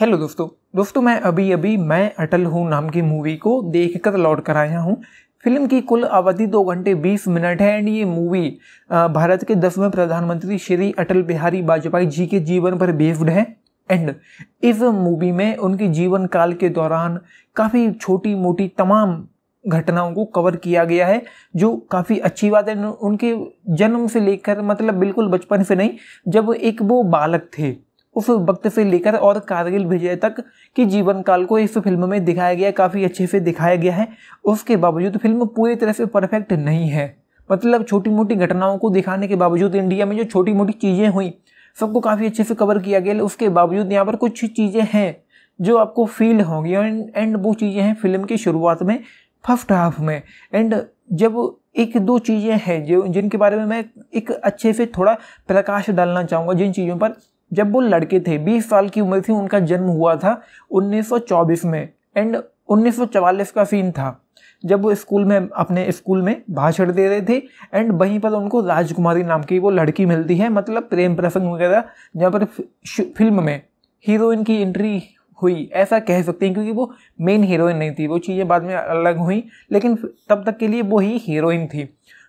hello दोस्तों दोस्तों मैं अभी अभी मैं अटल हूँ नाम की मूवी को देख कर लौट कर आया हूँ फिल्म की कुल अवधि दो घंटे बीस मिनट है एंड ये मूवी भारत के दसवें प्रधानमंत्री श्री अटल बिहारी वाजपेयी जी के जीवन पर बेस्ड है एंड इस मूवी में उनके जीवन काल के दौरान काफ़ी छोटी मोटी तमाम घटनाओं को कवर किया गया है जो काफ़ी अच्छी बात है उनके जन्म से लेकर मतलब बिल्कुल बचपन से नहीं जब एक वो बालक थे उस वक्त से लेकर और कारगिल विजय तक की जीवन काल को इस फिल्म में दिखाया गया काफ़ी अच्छे से दिखाया गया है उसके बावजूद फिल्म पूरी तरह से परफेक्ट नहीं है मतलब छोटी मोटी घटनाओं को दिखाने के बावजूद इंडिया में जो छोटी मोटी चीज़ें हुई सबको काफ़ी अच्छे से कवर किया गया उसके बावजूद यहाँ पर कुछ चीज़ें हैं जो आपको फील होंगी एंड वो चीज़ें हैं फिल्म की शुरुआत में फर्स्ट हाफ में एंड जब एक दो चीज़ें हैं जो जिनके बारे में मैं एक अच्छे से थोड़ा प्रकाश डालना चाहूँगा जिन चीज़ों पर जब वो लड़के थे 20 साल की उम्र थी उनका जन्म हुआ था 1924 में एंड 1944 का सीन था जब वो स्कूल में अपने स्कूल में भाषण दे रहे थे एंड वहीं पर उनको राजकुमारी नाम की वो लड़की मिलती है मतलब प्रेम प्रसंग वगैरह जहाँ पर फिल्म में हीरोइन की एंट्री हुई ऐसा कह सकते हैं क्योंकि वो मेन हीरोइन नहीं थी वो चीज़ें बाद में अलग हुई लेकिन तब तक के लिए वो ही हीरोइन थी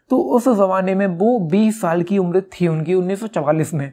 तो उस ज़माने में वो बीस साल की उम्र थी उनकी 1944 में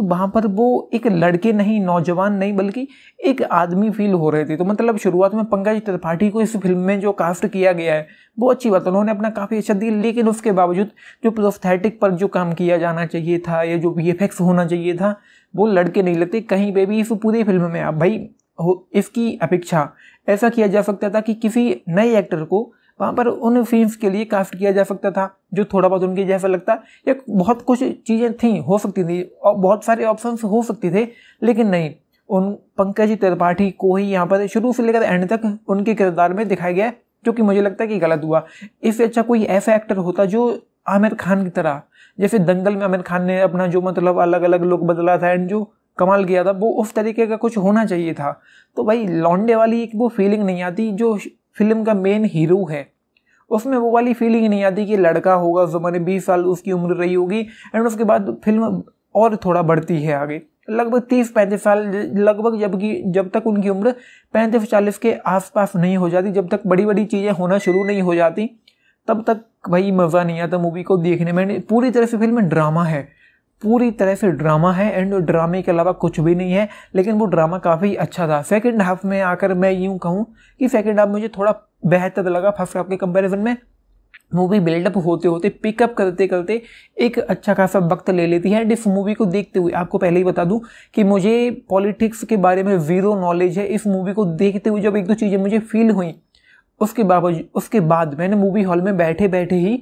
तो वहाँ पर वो एक लड़के नहीं नौजवान नहीं बल्कि एक आदमी फील हो रहे थे तो मतलब शुरुआत में पंकज त्रिपाठी को इस फिल्म में जो कास्ट किया गया है वो अच्छी बात उन्होंने अपना काफ़ी अच्छा दिया लेकिन उसके बावजूद जो प्रोस्थेटिक पर जो काम किया जाना चाहिए था या जो वी होना चाहिए था वो लड़के नहीं लेते कहीं पर भी इस पूरी फिल्म में आप भाई हो इसकी अपेक्षा ऐसा किया जा सकता था कि किसी नए एक्टर को वहाँ पर उन फिल्म के लिए कास्ट किया जा सकता था जो थोड़ा बहुत उनके जैसा लगता या बहुत कुछ चीज़ें थी हो सकती थी और बहुत सारे ऑप्शन हो सकते थे लेकिन नहीं उन पंकज त्रिपाठी को ही यहाँ पर शुरू से लेकर एंड तक उनके किरदार में दिखाया गया जो कि मुझे लगता है कि गलत हुआ इससे अच्छा कोई ऐसा एक्टर होता जो आमिर खान की तरह जैसे दंगल में आमिर खान ने अपना जो मतलब अलग अलग लोग बदला था एंड जो कमाल किया था वो उस तरीके का कुछ होना चाहिए था तो भाई लौंडे वाली एक वो फीलिंग नहीं आती जो फिल्म का मेन हीरो है उसमें वो वाली फीलिंग नहीं आती कि लड़का होगा उस ज़माने बीस साल उसकी उम्र रही होगी एंड उसके बाद फिल्म और थोड़ा बढ़ती है आगे लगभग तीस पैंतीस साल लगभग जबकि जब तक उनकी उम्र पैंतीस चालीस के आसपास नहीं हो जाती जब तक बड़ी बड़ी चीज़ें होना शुरू नहीं हो जाती तब तक भाई मज़ा नहीं आता मूवी को देखने में पूरी तरह से फिल्म ड्रामा है पूरी तरह से ड्रामा है एंड ड्रामे के अलावा कुछ भी नहीं है लेकिन वो ड्रामा काफ़ी अच्छा था सेकेंड हाफ में आकर मैं यूँ कहूँ कि सेकेंड हाफ मुझे थोड़ा बेहतर लगा फर्स्ट हाफ के कंपैरिजन में मूवी बिल्डअप होते होते पिकअप करते करते एक अच्छा खासा वक्त ले लेती है एंड इस मूवी को देखते हुए आपको पहले ही बता दूं कि मुझे पॉलिटिक्स के बारे में ज़ीरो नॉलेज है इस मूवी को देखते हुए जब एक दो चीज़ें मुझे फील हुई उसके बावजूद उसके बाद मैंने मूवी हॉल में बैठे बैठे ही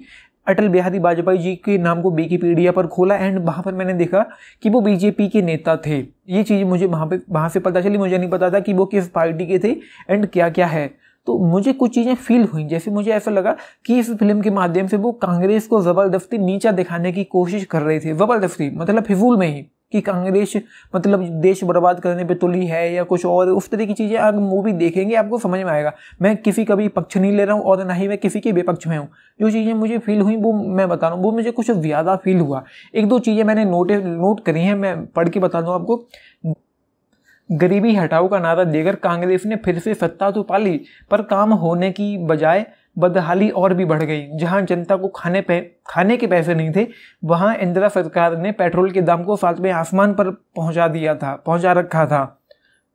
अटल बिहारी वाजपेयी जी के नाम को विकीपीडिया पर खोला एंड वहाँ पर मैंने देखा कि वो बीजेपी के नेता थे ये चीज़ मुझे वहाँ पे वहाँ से पता चली मुझे नहीं पता था कि वो किस पार्टी के थे एंड क्या क्या है तो मुझे कुछ चीज़ें फील हुई जैसे मुझे ऐसा लगा कि इस फिल्म के माध्यम से वो कांग्रेस को ज़बरदस्ती नीचा दिखाने की कोशिश कर रहे थे ज़बरदस्ती मतलब फिजूल में ही कि कांग्रेस मतलब देश बर्बाद करने पे तुली है या कुछ और उस तरह की चीज़ें आप मूवी देखेंगे आपको समझ में आएगा मैं किसी का भी पक्ष नहीं ले रहा हूँ और ना ही मैं किसी के बेपक्ष में हूँ जो चीज़ें मुझे फील हुई वो मैं बता रहा हूँ वो मुझे कुछ ज़्यादा फील हुआ एक दो चीज़ें मैंने नोट नोट करी हैं मैं पढ़ के बता दूँ आपको गरीबी हटाओ का नारा देकर कांग्रेस ने फिर से सत्ता तो पाली पर काम होने की बजाय बदहाली और भी बढ़ गई जहां जनता को खाने पे खाने के पैसे नहीं थे वहां इंदिरा सरकार ने पेट्रोल के दाम को सातवें आसमान पर पहुंचा दिया था पहुंचा रखा था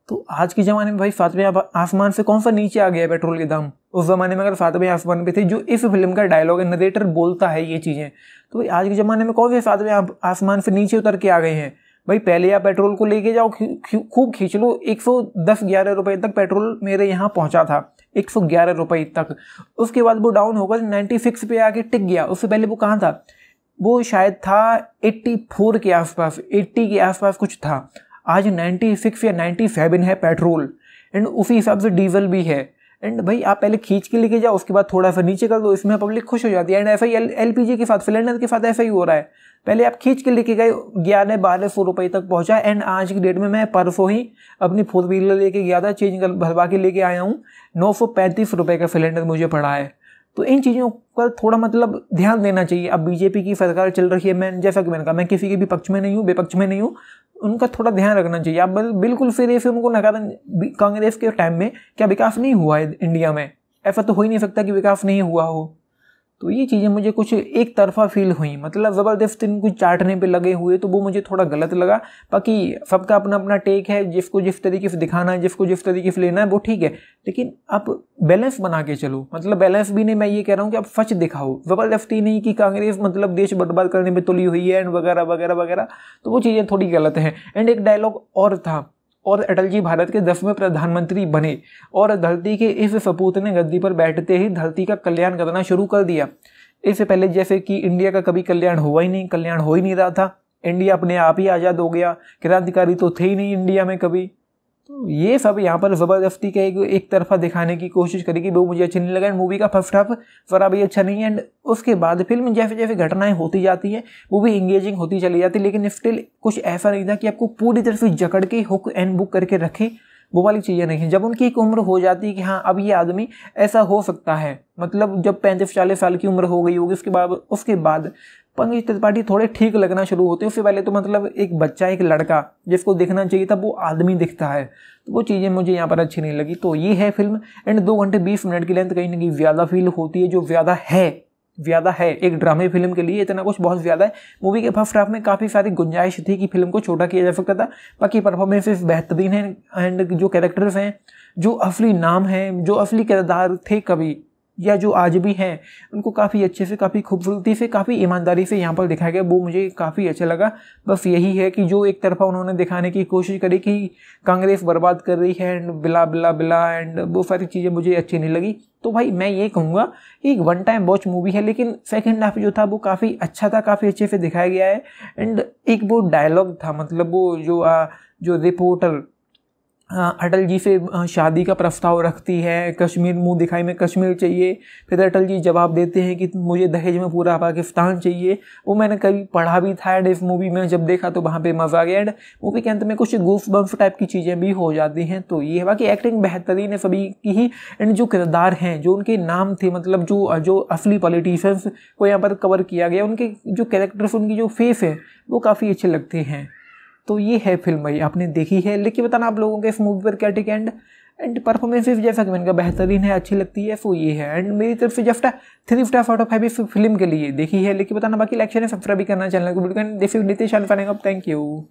तो आज के ज़माने में भाई सातवें आसमान से कौन सा नीचे आ गया पेट्रोल के दाम उस ज़माने में अगर सातवें आसमान पे थे जो इस फिल्म का डायलॉग है नरेटर बोलता है ये चीज़ें तो भाई आज के ज़माने में कौन से सातवें आसमान से नीचे उतर के आ गए हैं भाई पहले आप पेट्रोल को लेके जाओ खूब खींच लो एक सौ दस ग्यारह रुपये तक पेट्रोल मेरे यहाँ पहुँचा था एक सौ ग्यारह रुपये तक उसके बाद वो डाउन होकर नाइन्टी सिक्स पे आके टिक गया उससे पहले वो कहाँ था वो शायद था एट्टी फोर के आसपास एट्टी के आसपास कुछ था आज नाइन्टी सिक्स या नाइन्टी सेवन है पेट्रोल एंड उसी हिसाब से डीजल भी है एंड भाई आप पहले खींच के लेके जाओ उसके बाद थोड़ा सा नीचे कर दो इसमें पब्लिक खुश हो जाती है and F I L L P G के साथ सिलेंडर के साथ एफ ही हो रहा है पहले आप खींच के लेके गए ग्यारह बारह सौ रुपये तक पहुंचा एंड आज की डेट में मैं परसों ही अपनी फोर व्हीलर लेके गया था चेंज कर भरवा के लेके आया हूँ नौ सौ पैंतीस रुपये का सिलेंडर मुझे पड़ा है तो इन चीज़ों पर थोड़ा मतलब ध्यान देना चाहिए अब बीजेपी की सरकार चल रही है मैं जैसा कि मैंने कहा मैं किसी के भी पक्ष में नहीं हूँ बेपक्ष में नहीं हूँ उनका थोड़ा ध्यान रखना चाहिए आप बिल्कुल फिर ये फिल्म को कांग्रेस के टाइम में क्या विकास नहीं हुआ है इंडिया में ऐसा तो हो ही नहीं सकता कि विकास नहीं हुआ हो तो ये चीज़ें मुझे कुछ एक तरफा फील हुई मतलब ज़बरदस्त इनको चाटने पे लगे हुए तो वो मुझे थोड़ा गलत लगा बाकी सबका अपना अपना टेक है जिसको जिस तरीके से दिखाना है जिसको जिस तरीके से लेना है वो ठीक है लेकिन आप बैलेंस बना के चलो मतलब बैलेंस भी नहीं मैं ये कह रहा हूँ कि आप सच दिखाओ ज़बरदस्ती नहीं कि कांग्रेस मतलब देश बर्बाद करने में तुली हुई है एंड वगैरह वगैरह वगैरह तो वो चीज़ें थोड़ी गलत हैं एंड एक डायलॉग और था और अटल जी भारत के दसवें प्रधानमंत्री बने और धरती के इस सपूत ने गद्दी पर बैठते ही धरती का कल्याण करना शुरू कर दिया इससे पहले जैसे कि इंडिया का कभी कल्याण हुआ ही नहीं कल्याण हो ही नहीं रहा था इंडिया अपने आप ही आज़ाद हो गया क्रांतिकारी तो थे ही नहीं इंडिया में कभी तो ये सब यहाँ पर ज़बरदस्ती के एक, एक तरफा दिखाने की कोशिश करेगी वो मुझे अच्छा नहीं लगा एंड मूवी का फर्स्ट हाफ ज़रा भी अच्छा नहीं है एंड उसके बाद फिल्म जैसे जैसे घटनाएं होती जाती हैं वो भी इंगेजिंग होती चली जाती है लेकिन स्टिल कुछ ऐसा नहीं था कि आपको पूरी तरफ से जकड़ के हुक एंड बुक करके रखें वो वाली चीज़ें नहीं जब उनकी एक उम्र हो जाती है कि हाँ अब ये आदमी ऐसा हो सकता है मतलब जब पैंतीस चालीस साल की उम्र हो गई होगी उसके बाद उसके बाद पंकज त्रिपाठी थोड़े ठीक लगना शुरू होते हैं उससे पहले तो मतलब एक बच्चा एक लड़का जिसको देखना चाहिए था वो आदमी दिखता है तो वो चीज़ें मुझे यहाँ पर अच्छी नहीं लगी तो ये है फिल्म एंड दो घंटे बीस मिनट की लेंथ कहीं ना कहीं ज़्यादा फील होती है जो ज़्यादा है ज़्यादा है एक ड्रामे फिल्म के लिए इतना कुछ बहुत ज़्यादा है मूवी के फर्स्ट हाफ में काफ़ी सारी गुंजाइश थी कि फिल्म को छोटा किया जा सकता था बाकी परफॉर्मेंसेस बेहतरीन हैं एंड जो कैरेक्टर्स हैं जो असली नाम हैं जो असली किरदार थे कभी या जो आज भी हैं उनको काफ़ी अच्छे से काफ़ी खूबसूरती से काफ़ी ईमानदारी से यहाँ पर दिखाया गया वो मुझे काफ़ी अच्छा लगा बस यही है कि जो एक तरफा उन्होंने दिखाने की कोशिश करी कि कांग्रेस बर्बाद कर रही है एंड बिला बिला बिला एंड वो सारी चीज़ें मुझे अच्छी नहीं लगी तो भाई मैं ये कहूँगा एक वन टाइम वॉच मूवी है लेकिन सेकेंड हाफ जो था वो काफ़ी अच्छा था काफ़ी अच्छे से दिखाया गया है एंड एक वो डायलॉग था मतलब वो जो आ, जो रिपोर्टर हाँ, अटल जी से शादी का प्रस्ताव रखती है कश्मीर मुंह दिखाई में कश्मीर चाहिए फिर अटल जी जवाब देते हैं कि मुझे दहेज में पूरा पाकिस्तान चाहिए वो मैंने कभी पढ़ा भी था एंड इस मूवी में जब देखा तो वहाँ पे मज़ा आ गया एंड मूवी के अंत में कुछ गुफ बम्फ टाइप की चीज़ें भी हो जाती हैं तो ये है बाकी एक्टिंग बेहतरीन है सभी की ही एंड जो किरदार हैं जो उनके नाम थे मतलब जो जो असली पॉलिटिशियंस को यहाँ पर कवर किया गया उनके जो कैरेक्टर्स उनकी जो फेस है वो काफ़ी अच्छे लगते हैं तो ये है फिल्म भाई आपने देखी है लेकिन बताना आप लोगों के इस मूवी पर क्या टिक एंड एंड परफॉर्मेंसेज जैसा कि मैंने कहा बेहतरीन है अच्छी लगती है सो ये है एंड मेरी तरफ से just three star out of five film के लिए देखी है लेकिन बताना बाकी लाइक शेयर सब्सक्राइब भी करना चैनल को बिल्कुल this is Nitesh thank you